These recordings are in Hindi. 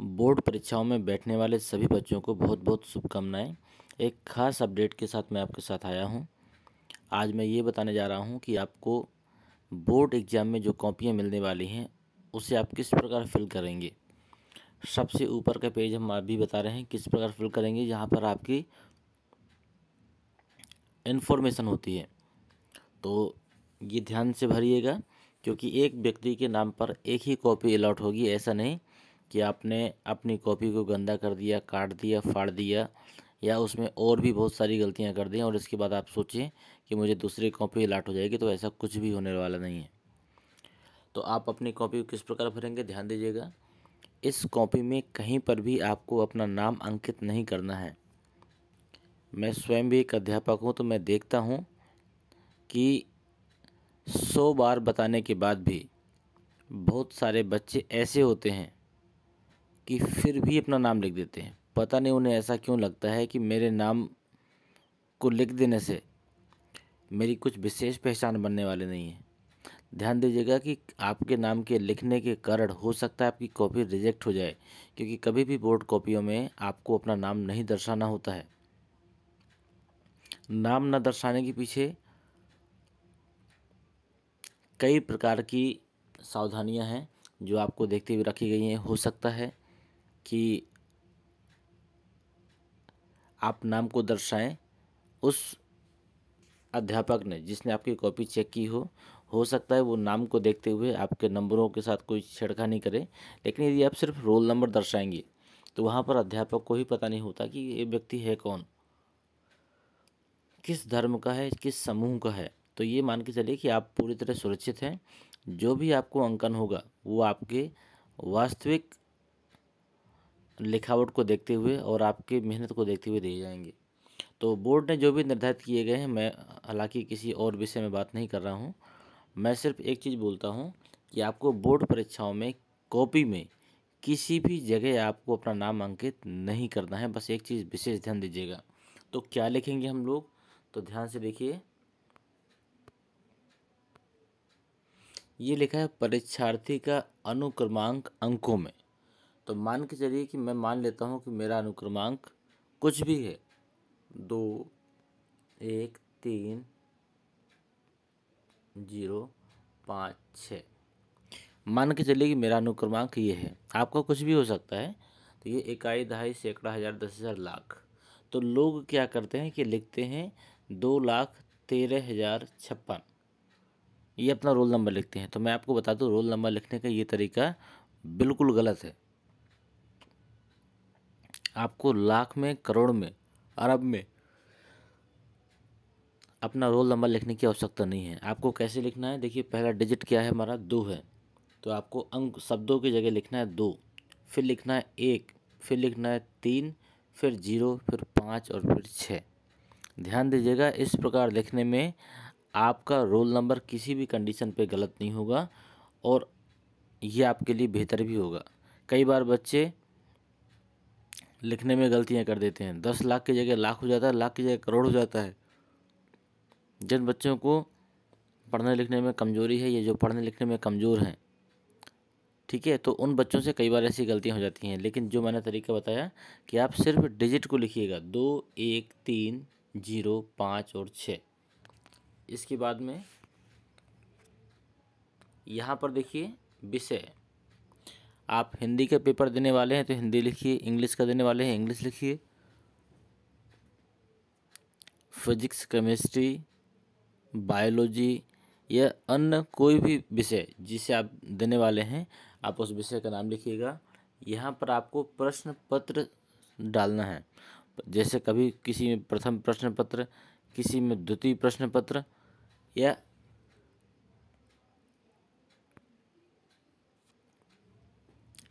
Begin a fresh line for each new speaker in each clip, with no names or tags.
बोर्ड परीक्षाओं में बैठने वाले सभी बच्चों को बहुत बहुत शुभकामनाएं एक खास अपडेट के साथ मैं आपके साथ आया हूं आज मैं ये बताने जा रहा हूं कि आपको बोर्ड एग्ज़ाम में जो कॉपियां मिलने वाली हैं उसे आप किस प्रकार फिल करेंगे सबसे ऊपर का पेज हम आप भी बता रहे हैं किस प्रकार फिल करेंगे जहाँ पर आपकी इन्फॉर्मेशन होती है तो ये ध्यान से भरिएगा क्योंकि एक व्यक्ति के नाम पर एक ही कॉपी अलाट होगी ऐसा नहीं कि आपने अपनी कॉपी को गंदा कर दिया काट दिया फाड़ दिया या उसमें और भी बहुत सारी गलतियां कर दी और इसके बाद आप सोचें कि मुझे दूसरी कॉपी अलाट हो जाएगी तो ऐसा कुछ भी होने वाला नहीं है तो आप अपनी कॉपी किस प्रकार भरेंगे ध्यान दीजिएगा इस कॉपी में कहीं पर भी आपको अपना नाम अंकित नहीं करना है मैं स्वयं भी एक अध्यापक हूँ तो मैं देखता हूँ कि सौ बार बताने के बाद भी बहुत सारे बच्चे ऐसे होते हैं कि फिर भी अपना नाम लिख देते हैं पता नहीं उन्हें ऐसा क्यों लगता है कि मेरे नाम को लिख देने से मेरी कुछ विशेष पहचान बनने वाले नहीं है ध्यान दीजिएगा कि आपके नाम के लिखने के कारण हो सकता है आपकी कॉपी रिजेक्ट हो जाए क्योंकि कभी भी बोर्ड कॉपियों में आपको अपना नाम नहीं दर्शाना होता है नाम न दर्शाने के पीछे कई प्रकार की सावधानियां हैं जो आपको देखते हुए रखी गई हैं हो सकता है कि आप नाम को दर्शाएं उस अध्यापक ने जिसने आपकी कॉपी चेक की हो हो सकता है वो नाम को देखते हुए आपके नंबरों के साथ कोई छेड़खानी करे लेकिन यदि आप सिर्फ रोल नंबर दर्शाएंगे तो वहाँ पर अध्यापक को ही पता नहीं होता कि ये व्यक्ति है कौन किस धर्म का है किस समूह का है तो ये मान के चलिए कि आप पूरी तरह सुरक्षित हैं जो भी आपको अंकन होगा वो आपके वास्तविक लिखावट को देखते हुए और आपकी मेहनत को देखते हुए दिए जाएंगे तो बोर्ड ने जो भी निर्धारित किए गए हैं मैं हालांकि किसी और विषय में बात नहीं कर रहा हूँ मैं सिर्फ एक चीज़ बोलता हूँ कि आपको बोर्ड परीक्षाओं में कॉपी में किसी भी जगह आपको अपना नाम अंकित नहीं करना है बस एक चीज़ विशेष ध्यान दीजिएगा तो क्या लिखेंगे हम लोग तो ध्यान से देखिए ये लिखा है परीक्षार्थी का अनुक्रमांक अंकों में तो मान के चलिए कि मैं मान लेता हूँ कि मेरा अनुक्रमांक कुछ भी है दो एक तीन जीरो पाँच छः मान के चलिए कि मेरा अनुक्रमांक ये है आपका कुछ भी हो सकता है तो ये इकाई दहाई सैकड़ा हज़ार दस हज़ार लाख तो लोग क्या करते हैं कि लिखते हैं दो लाख तेरह हज़ार छप्पन ये अपना रोल नंबर लिखते हैं तो मैं आपको बता दूँ रोल नंबर लिखने का ये तरीका बिल्कुल गलत है आपको लाख में करोड़ में अरब में अपना रोल नंबर लिखने की आवश्यकता नहीं है आपको कैसे लिखना है देखिए पहला डिजिट क्या है हमारा दो है तो आपको अंक शब्दों की जगह लिखना है दो फिर लिखना है एक फिर लिखना है तीन फिर जीरो फिर पाँच और फिर छः ध्यान दीजिएगा इस प्रकार लिखने में आपका रोल नंबर किसी भी कंडीशन पे गलत नहीं होगा और ये आपके लिए बेहतर भी होगा कई बार बच्चे लिखने में गलतियाँ कर देते हैं दस लाख की जगह लाख हो जाता है लाख की जगह करोड़ हो जाता है जिन बच्चों को पढ़ने लिखने में कमज़ोरी है या जो पढ़ने लिखने में कमज़ोर हैं ठीक है तो उन बच्चों से कई बार ऐसी गलतियां हो जाती हैं लेकिन जो मैंने तरीका बताया कि आप सिर्फ डिजिट को लिखिएगा दो एक तीन जीरो पाँच और छः इसके बाद में यहाँ पर देखिए विषय आप हिंदी के पेपर देने वाले हैं तो हिंदी लिखिए इंग्लिश का देने वाले हैं इंग्लिश लिखिए फिजिक्स केमिस्ट्री बायोलॉजी या अन्य कोई भी विषय जिसे आप देने वाले हैं आप उस विषय का नाम लिखिएगा यहाँ पर आपको प्रश्न पत्र डालना है जैसे कभी किसी में प्रथम प्रश्न पत्र किसी में द्वितीय प्रश्न पत्र या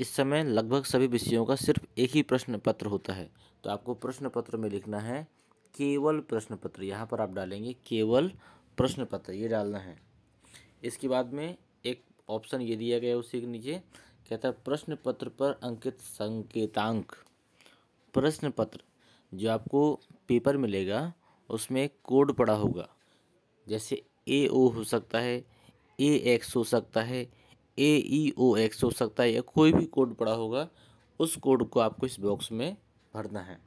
इस समय लगभग सभी विषयों का सिर्फ एक ही प्रश्न पत्र होता है तो आपको प्रश्न पत्र में लिखना है केवल प्रश्न पत्र यहाँ पर आप डालेंगे केवल प्रश्न पत्र ये डालना है इसके बाद में एक ऑप्शन ये दिया गया उसी के नीचे कहता है प्रश्न पत्र पर अंकित संकेतांक प्रश्न पत्र जो आपको पेपर मिलेगा उसमें कोड पड़ा होगा जैसे ए ओ हो सकता है ए एक्स हो सकता है ए ई ओ एक्स हो सकता है या कोई भी कोड पड़ा होगा उस कोड को आपको इस बॉक्स में भरना है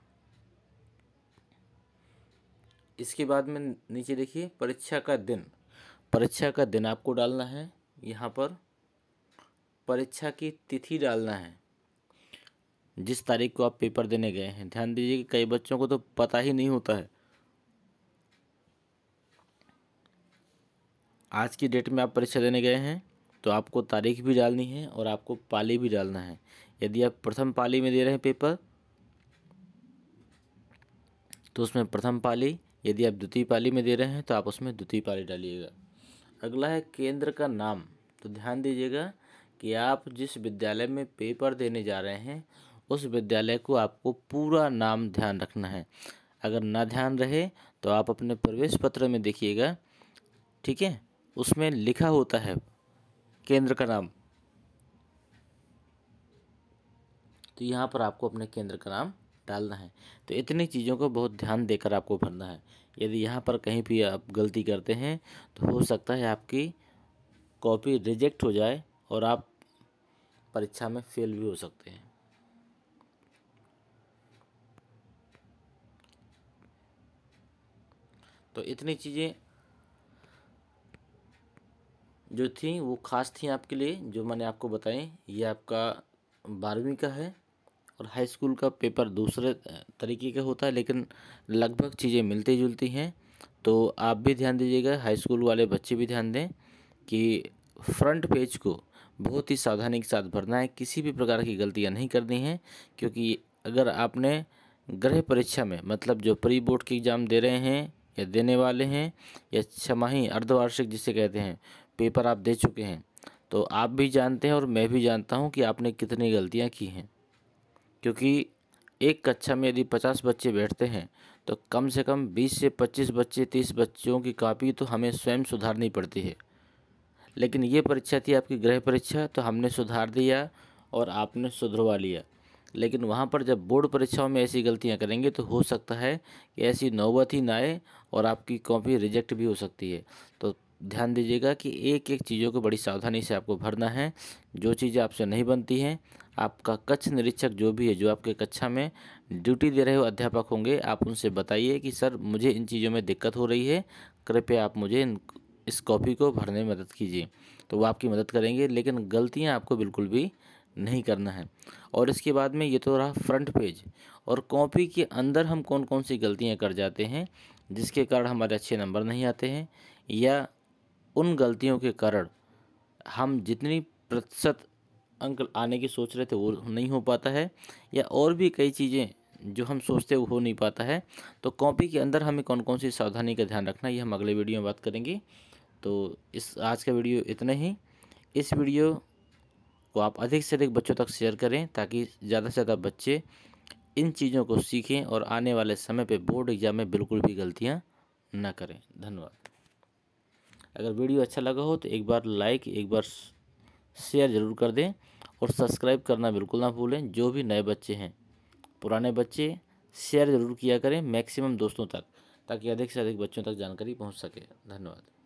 इसके बाद में नीचे देखिए परीक्षा का दिन परीक्षा का दिन आपको डालना है यहाँ पर परीक्षा की तिथि डालना है जिस तारीख को आप पेपर देने गए हैं ध्यान दीजिए कि कई बच्चों को तो पता ही नहीं होता है आज की डेट में आप परीक्षा देने गए हैं तो आपको तारीख भी डालनी है और आपको पाली भी डालना है यदि आप प्रथम पाली में दे रहे हैं पेपर तो उसमें प्रथम पाली यदि आप द्वितीय पाली में दे रहे हैं तो आप उसमें द्वितीय पाली डालिएगा अगला है केंद्र का नाम तो ध्यान दीजिएगा कि आप जिस विद्यालय में पेपर देने जा रहे हैं उस विद्यालय को आपको पूरा नाम ध्यान रखना है अगर ना ध्यान रहे तो आप अपने प्रवेश पत्र में देखिएगा ठीक है उसमें लिखा होता है केंद्र का नाम तो यहाँ पर आपको अपने केंद्र का नाम डालना है तो इतनी चीज़ों को बहुत ध्यान देकर आपको भरना है यदि यहाँ पर कहीं भी आप गलती करते हैं तो हो सकता है आपकी कॉपी रिजेक्ट हो जाए और आप परीक्षा में फेल भी हो सकते हैं तो इतनी चीज़ें जो थी वो ख़ास थी आपके लिए जो मैंने आपको बताई ये आपका बारहवीं का है और हाई स्कूल का पेपर दूसरे तरीके का होता है लेकिन लगभग चीज़ें मिलती जुलती हैं तो आप भी ध्यान दीजिएगा हाई स्कूल वाले बच्चे भी ध्यान दें कि फ्रंट पेज को बहुत ही सावधानी के साथ भरना है किसी भी प्रकार की गलतियां नहीं करनी हैं क्योंकि अगर आपने गृह परीक्षा में मतलब जो प्री बोर्ड के एग्ज़ाम दे रहे हैं या देने वाले हैं या छमाही अर्धवार्षिक जिसे कहते हैं पेपर आप दे चुके हैं तो आप भी जानते हैं और मैं भी जानता हूँ कि आपने कितनी गलतियाँ की हैं क्योंकि एक कक्षा में यदि पचास बच्चे बैठते हैं तो कम से कम बीस से पच्चीस बच्चे तीस बच्चों की कापी तो हमें स्वयं सुधारनी पड़ती है लेकिन ये परीक्षा थी आपकी गृह परीक्षा तो हमने सुधार दिया और आपने सुधरवा लिया लेकिन वहाँ पर जब बोर्ड परीक्षाओं में ऐसी गलतियाँ करेंगे तो हो सकता है कि ऐसी नौबत ही ना आए और आपकी कॉपी रिजेक्ट भी हो सकती है तो ध्यान दीजिएगा कि एक एक चीज़ों को बड़ी सावधानी से आपको भरना है जो चीज़ें आपसे नहीं बनती हैं आपका कक्ष निरीक्षक जो भी है जो आपके कक्षा में ड्यूटी दे रहे हो अध्यापक होंगे आप उनसे बताइए कि सर मुझे इन चीज़ों में दिक्कत हो रही है कृपया आप मुझे इस कॉपी को भरने में मदद कीजिए तो वो आपकी मदद करेंगे लेकिन गलतियाँ आपको बिल्कुल भी नहीं करना है और इसके बाद में ये तो रहा फ्रंट पेज और कॉपी के अंदर हम कौन कौन सी गलतियाँ कर जाते हैं जिसके कारण हमारे अच्छे नंबर नहीं आते हैं या उन गलतियों के कारण हम जितनी प्रतिशत अंक आने की सोच रहे थे वो नहीं हो पाता है या और भी कई चीज़ें जो हम सोचते वो हो नहीं पाता है तो कॉपी के अंदर हमें कौन कौन सी सावधानी का ध्यान रखना ये हम अगले वीडियो में बात करेंगे तो इस आज का वीडियो इतना ही इस वीडियो को आप अधिक से अधिक बच्चों तक शेयर करें ताकि ज़्यादा से ज़्यादा बच्चे इन चीज़ों को सीखें और आने वाले समय पर बोर्ड एग्ज़ाम में बिल्कुल भी गलतियाँ ना करें धन्यवाद अगर वीडियो अच्छा लगा हो तो एक बार लाइक एक बार शेयर ज़रूर कर दें और सब्सक्राइब करना बिल्कुल ना भूलें जो भी नए बच्चे हैं पुराने बच्चे शेयर ज़रूर किया करें मैक्सिमम दोस्तों तक ताकि अधिक से अधिक बच्चों तक जानकारी पहुंच सके धन्यवाद